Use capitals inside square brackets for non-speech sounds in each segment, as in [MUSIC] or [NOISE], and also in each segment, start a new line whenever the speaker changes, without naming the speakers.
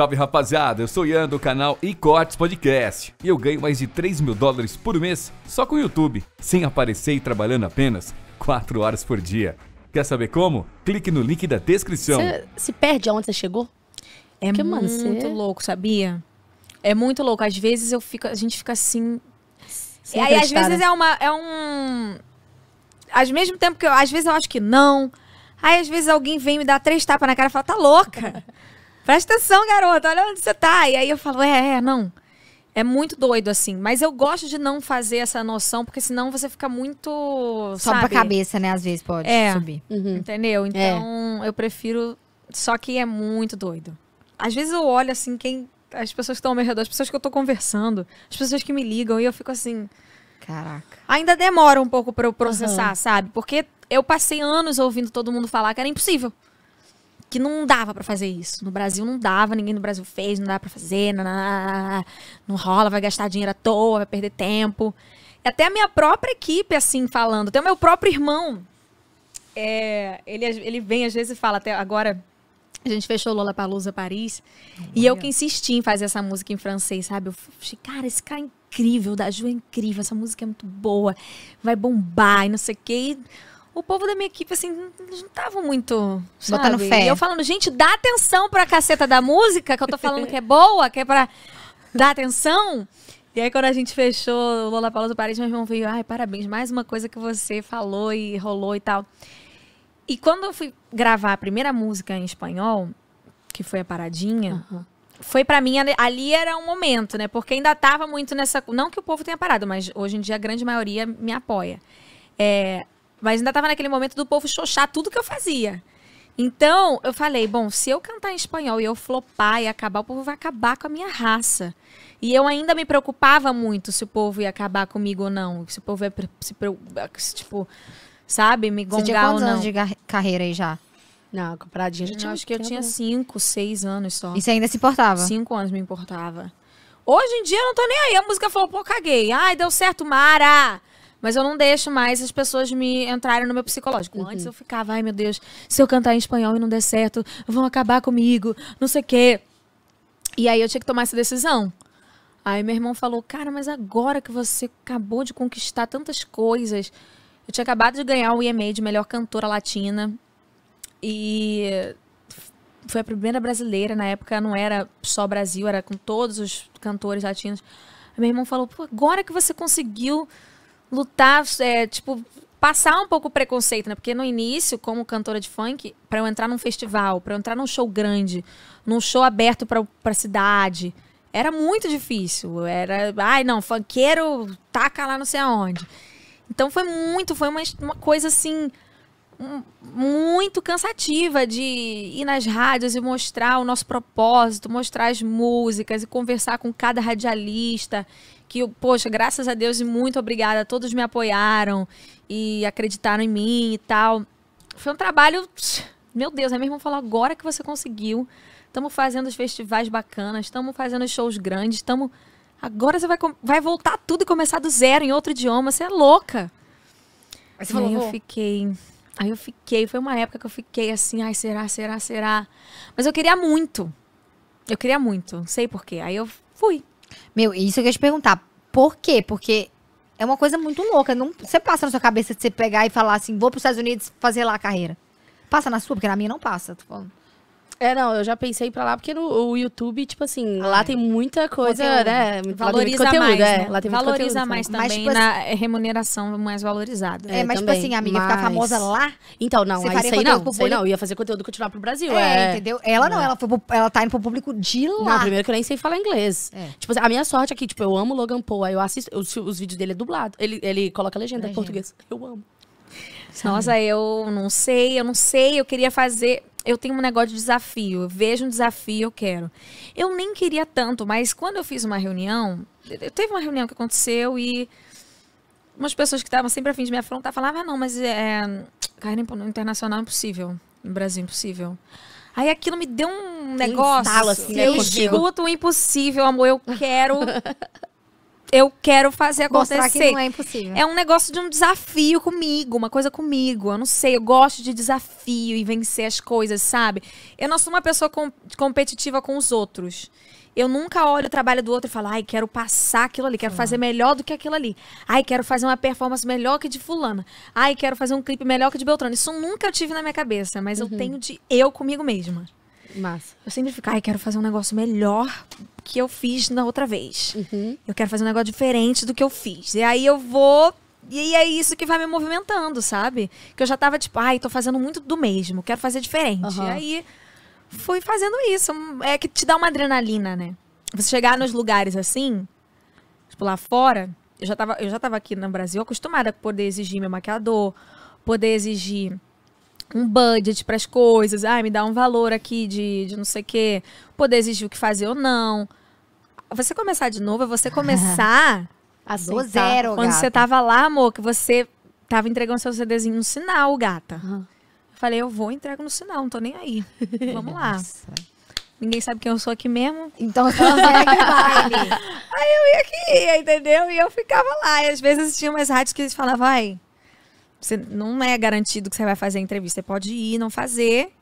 Salve rapaziada, eu sou Ian do canal Icortes Podcast e eu ganho mais de 3 mil dólares por mês só com o YouTube, sem aparecer e trabalhando apenas 4 horas por dia. Quer saber como? Clique no link da descrição. Você se perde aonde você chegou? É Porque, mano, muito louco, sabia? É muito louco. Às vezes eu fico, a gente fica assim. Sem e aí, às vezes né? é uma. É um. Ao mesmo tempo que eu. Às vezes eu acho que não. Aí às vezes alguém vem me dar três tapas na cara e fala, tá louca? [LAUGHS] Presta atenção, garota, olha onde você tá. E aí eu falo, é, é, não. É muito doido, assim. Mas eu gosto de não fazer essa noção, porque senão você fica muito. Sobe pra cabeça, né? Às vezes pode é, subir. Uhum. Entendeu? É. Então é. eu prefiro. Só que é muito doido. Às vezes eu olho assim, quem. As pessoas que estão ao meu redor, as pessoas que eu tô conversando, as pessoas que me ligam, e eu fico assim. Caraca. Ainda demora um pouco para eu processar, uhum. sabe? Porque eu passei anos ouvindo todo mundo falar que era impossível que não dava para fazer isso. No Brasil não dava, ninguém no Brasil fez, não dá para fazer, não, não, não rola, vai gastar dinheiro à toa, vai perder tempo. Até a minha própria equipe, assim, falando, até o meu próprio irmão, é, ele, ele vem às vezes e fala, até agora a gente fechou Lola Palusa Paris. E eu que insisti em fazer essa música em francês, sabe? Eu falei, cara, esse cara é incrível, o da Ju é incrível, essa música é muito boa, vai bombar e não sei o quê. E o povo da minha equipe, assim, não tava muito. Sabe? Botando fé. E eu falando, gente, dá atenção pra caceta da música, que eu tô falando que é boa, que é pra dar atenção. E aí, quando a gente fechou o Lola Paulo Paris, meu irmão veio, ai, parabéns, mais uma coisa que você falou e rolou e tal. E quando eu fui gravar a primeira música em espanhol, que foi a Paradinha, uhum. foi para mim, ali era um momento, né? Porque ainda tava muito nessa. Não que o povo tenha parado, mas hoje em dia a grande maioria me apoia. É, mas ainda tava naquele momento do povo xoxar tudo que eu fazia. Então, eu falei, bom, se eu cantar em espanhol e eu flopar e acabar, o povo vai acabar com a minha raça. E eu ainda me preocupava muito se o povo ia acabar comigo ou não. Se o povo ia, se, se, tipo, sabe, me gongar Você tinha quantos ou não. anos de carreira aí já? Não, compradinha já tinha. Acho que eu tinha cinco, seis anos só. E você ainda se importava? Cinco anos me importava. Hoje em dia eu não tô nem aí. A música falou, pô, caguei. Ai, deu certo, Mara! Mas eu não deixo mais as pessoas me entrarem no meu psicológico. Uhum. Antes eu ficava, ai meu Deus, se eu cantar em espanhol e não der certo, vão acabar comigo, não sei o quê. E aí eu tinha que tomar essa decisão. Aí meu irmão falou, cara, mas agora que você acabou de conquistar tantas coisas. Eu tinha acabado de ganhar o EMA de melhor cantora latina. E foi a primeira brasileira, na época não era só Brasil, era com todos os cantores latinos. Aí meu irmão falou, agora que você conseguiu lutar, é, tipo, passar um pouco o preconceito, né? Porque no início, como cantora de funk, para eu entrar num festival, para eu entrar num show grande, num show aberto para a cidade, era muito difícil. Era, ai não, funkeiro taca lá não sei aonde. Então foi muito, foi uma, uma coisa assim muito cansativa de ir nas rádios e mostrar o nosso propósito, mostrar as músicas e conversar com cada radialista que, poxa, graças a Deus e muito obrigada, todos me apoiaram e acreditaram em mim e tal. Foi um trabalho, meu Deus, aí né? minha irmã falou, agora que você conseguiu, estamos fazendo os festivais bacanas, estamos fazendo os shows grandes, estamos... Agora você vai, vai voltar tudo e começar do zero em outro idioma, você é louca. Aí você falou, aí eu fiquei... Aí eu fiquei, foi uma época que eu fiquei assim, ai, será, será, será? Mas eu queria muito. Eu queria muito, não sei porquê. Aí eu fui. Meu, isso eu ia te perguntar. Por quê? Porque é uma coisa muito louca. Não, você passa na sua cabeça de você pegar e falar assim, vou para os Estados Unidos fazer lá a carreira. Passa na sua, porque na minha não passa. Tô falando. É, não, eu já pensei pra lá, porque no, o YouTube, tipo assim, ah, lá tem muita coisa, conteúdo. né? Valoriza muito conteúdo, mais, é. Né? Lá tem Valoriza conteúdo, é, mais né? também, mas, tipo, na assim, remuneração mais valorizada. É, é mas tipo também, tipo assim, amiga, mas... ficar famosa lá... Então, não, aí sei não, sei não, ia fazer conteúdo continuar pro Brasil, é. é. entendeu? Ela não, não, ela, foi, ela tá indo pro público de lá. Não, primeiro que eu nem sei falar inglês. É. Tipo, a minha sorte aqui, tipo, eu amo Logan Paul, aí eu assisto, os, os vídeos dele é dublado, ele, ele coloca a legenda, em português, eu amo. Nossa, eu não sei, eu não sei, eu queria fazer eu tenho um negócio de desafio, eu vejo um desafio, eu quero. Eu nem queria tanto, mas quando eu fiz uma reunião, teve uma reunião que aconteceu e umas pessoas que estavam sempre a fim de me afrontar falavam, ah, não, mas é, eh, carreira internacional é impossível, no Brasil é impossível. Aí aquilo me deu um negócio. assim, né, eu é escuto o impossível, amor. Eu quero [LAUGHS] eu quero fazer acontecer. Mostrar que não é impossível. É um negócio de um desafio comigo, uma coisa comigo. Eu não sei, eu gosto de desafio e vencer as coisas, sabe? Eu não sou uma pessoa com, competitiva com os outros. Eu nunca olho o trabalho do outro e falo, ai, quero passar aquilo ali, quero Sim. fazer melhor do que aquilo ali. Ai, quero fazer uma performance melhor que de fulana. Ai, quero fazer um clipe melhor que de Beltrano. Isso nunca eu tive na minha cabeça, mas uhum. eu tenho de eu comigo mesma mas Eu sempre fico, ai, quero fazer um negócio melhor que eu fiz na outra vez. Uhum. Eu quero fazer um negócio diferente do que eu fiz. E aí eu vou e é isso que vai me movimentando, sabe? Que eu já tava tipo, ai, tô fazendo muito do mesmo, quero fazer diferente. Uhum. E aí fui fazendo isso. É que te dá uma adrenalina, né? Você chegar nos lugares assim, tipo lá fora, eu já tava, eu já tava aqui no Brasil acostumada a poder exigir meu maquiador, poder exigir um budget para as coisas, ai, ah, me dá um valor aqui de, de não sei o quê, poder exigir o que fazer ou não. Você começar de novo é você [LAUGHS] começar a do tá zero, Quando gata. você tava lá, amor, que você tava entregando seu CDzinho no sinal, gata. Uhum. Eu falei, eu vou, entrego no sinal, não tô nem aí. [LAUGHS] Vamos lá. Ninguém sabe quem eu sou aqui mesmo. Então só [LAUGHS] que vai. aí eu ia aqui, entendeu? E eu ficava lá. E às vezes tinha umas rádios que eles falavam, vai você não é garantido que você vai fazer a entrevista. Você pode ir não fazer,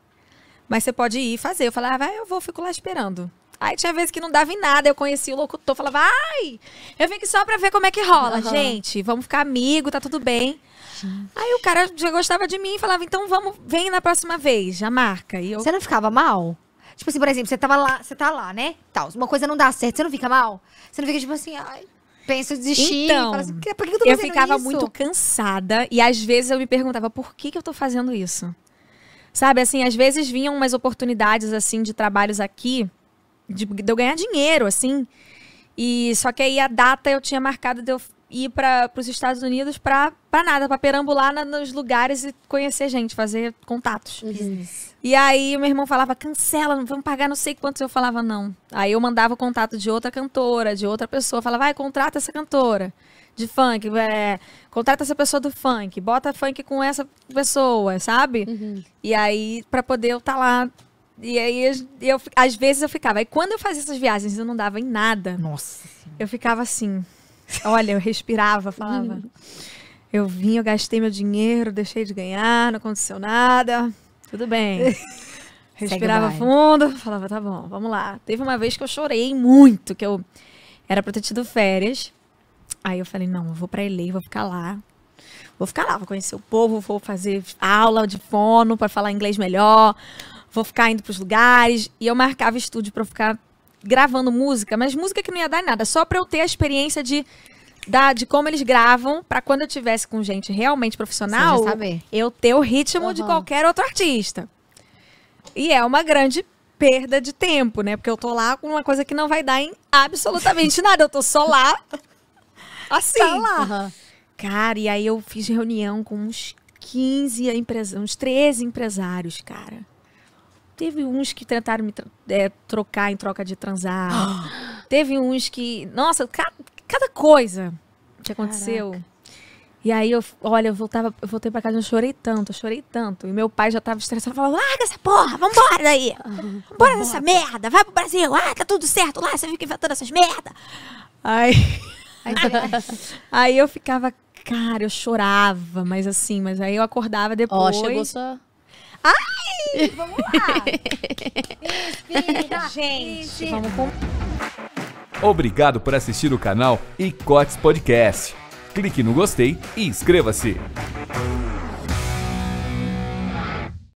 mas você pode ir fazer. Eu falava, ah, eu vou, fico lá esperando. Aí tinha vezes que não dava em nada, eu conheci o locutor, falava, ai, eu vim aqui só pra ver como é que rola, uhum. gente, vamos ficar amigo, tá tudo bem. Gente. Aí o cara já gostava de mim e falava, então vamos, vem na próxima vez, já marca. E eu... Você não ficava mal? Tipo assim, por exemplo, você tava lá, você tá lá, né? Tal, uma coisa não dá certo, você não fica mal? Você não fica tipo assim, ai, penso desistir. Então, assim, por que eu, eu ficava isso? muito cansada e às vezes eu me perguntava por que, que eu tô fazendo isso. Sabe, assim, às vezes vinham umas oportunidades, assim, de trabalhos aqui, de, de eu ganhar dinheiro, assim. E só que aí a data eu tinha marcado de eu ir para os Estados Unidos para nada, para perambular na, nos lugares e conhecer gente, fazer contatos. Uhum. E aí meu irmão falava, cancela, não vamos pagar não sei quantos. Eu falava, não. Aí eu mandava o contato de outra cantora, de outra pessoa. Falava, vai, contrata essa cantora de funk, é, contrata essa pessoa do funk, bota funk com essa pessoa, sabe? Uhum. E aí, para poder eu estar tá lá e aí, eu, eu, às vezes eu ficava. E quando eu fazia essas viagens, eu não dava em nada. Nossa. Eu ficava assim. Olha, eu respirava, falava. Uhum. Eu vim, eu gastei meu dinheiro, deixei de ganhar, não aconteceu nada. Tudo bem. [LAUGHS] Respirava fundo, falava, tá bom, vamos lá. Teve uma vez que eu chorei muito, que eu era pra ter tido férias. Aí eu falei, não, eu vou pra ele, vou ficar lá. Vou ficar lá, vou conhecer o povo, vou fazer aula de fono para falar inglês melhor, vou ficar indo pros lugares. E eu marcava estúdio pra eu ficar gravando música, mas música que não ia dar nada, só para eu ter a experiência de da, de como eles gravam, para quando eu tivesse com gente realmente profissional, eu ter o ritmo uhum. de qualquer outro artista. E é uma grande perda de tempo, né? Porque eu tô lá com uma coisa que não vai dar em absolutamente [LAUGHS] nada. Eu tô só lá, assim. Tá lá. Uhum. Cara, e aí eu fiz reunião com uns 15 empresários, uns 13 empresários, cara. Teve uns que tentaram me é, trocar em troca de transar. [GASPS] Teve uns que. Nossa, cada, cada coisa que aconteceu. Caraca. E aí eu, olha, eu voltava, eu voltei pra casa, eu chorei tanto, eu chorei tanto. E meu pai já tava estressado, falou larga essa porra, vambora daí. vambora dessa merda, vai pro Brasil, ah, tá tudo certo lá, você fica inventando essas merda. Aí. [LAUGHS] Aí, [LAUGHS] aí eu ficava, cara, eu chorava, mas assim, mas aí eu acordava depois. Ó, oh, chegou sua. Ai, vamos lá! Inspira, gente! Vamos com... Obrigado por assistir o canal Icotes Podcast. Clique no gostei e inscreva-se.